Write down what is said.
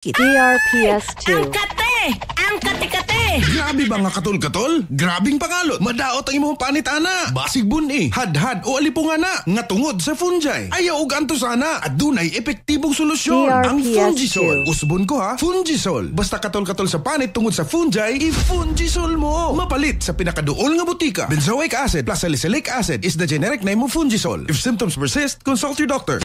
DRPS2. Ang kate! Ang kate-kate! Grabe ba nga katol-katol? Grabing pangalot. Madaot ang imong panitana. Basig buni, eh. hadhad o alipungana. Nga tungod sa fungi. Ayaw og anto sana. At dunay epektibong solusyon. DRPS2. Ang Fungisol. Usbon ko ha, Fungisol. Basta katol-katol sa panit tungod sa fungi, i-Fungisol mo. Mapalit sa pinakaduol nga butika. Benzoic acid plus salicylic acid is the generic name of Fungisol. If symptoms persist, consult your doctor.